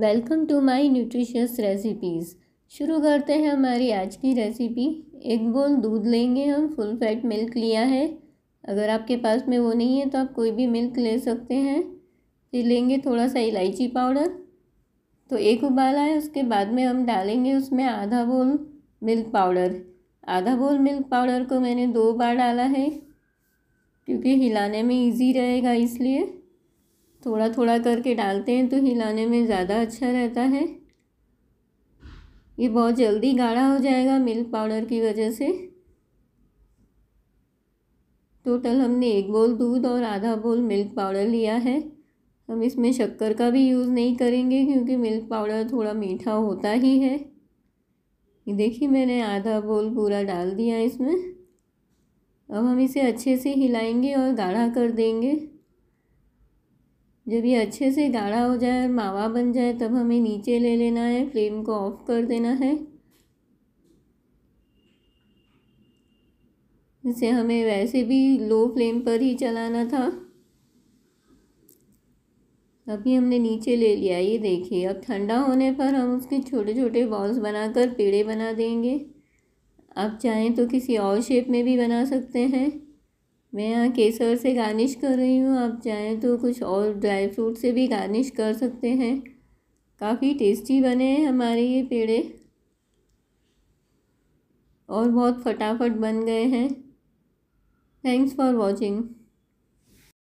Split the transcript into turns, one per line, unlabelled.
welcome to my nutritious recipes शुरू करते हैं हमारी आज की रेसिपी एक बोल दूध लेंगे हम फुल फैट मिल्क लिया है अगर आपके पास में वो नहीं है तो आप कोई भी मिल्क ले सकते हैं फिर लेंगे थोड़ा सा इलायची पाउडर तो एक उबाल आए उसके बाद में हम डालेंगे उसमें आधा बोल मिल्क पाउडर आधा बोल मिल्क पाउडर को मैंने दो बार डाला है
क्योंकि
हिलाने में ईजी रहेगा इसलिए थोड़ा थोड़ा करके डालते हैं तो हिलाने में ज़्यादा अच्छा रहता है ये बहुत जल्दी गाढ़ा हो जाएगा मिल्क पाउडर की वजह से टोटल हमने एक बोल दूध और आधा बोल मिल्क पाउडर लिया है हम इसमें शक्कर का भी यूज़ नहीं करेंगे क्योंकि मिल्क पाउडर थोड़ा मीठा होता ही है ये देखिए मैंने आधा बोल पूरा डाल दिया इसमें अब हम इसे अच्छे से हिलाएंगे और गाढ़ा कर देंगे जब ये अच्छे से गाढ़ा हो जाए और मावा बन जाए तब हमें नीचे ले लेना है फ्लेम को ऑफ कर देना है इसे हमें वैसे भी लो फ्लेम पर ही चलाना था अभी हमने नीचे ले लिया ये देखिए अब ठंडा होने पर हम उसके छोटे छोटे बॉल्स बनाकर पेड़े बना देंगे आप चाहें तो किसी और शेप में भी बना सकते हैं मैं यहाँ केसर से गार्निश कर रही हूँ आप चाहें तो कुछ और ड्राई फ्रूट से भी गार्निश कर सकते हैं काफ़ी टेस्टी बने हैं हमारे ये पेड़े और बहुत फटाफट बन गए हैं थैंक्स फॉर वॉचिंग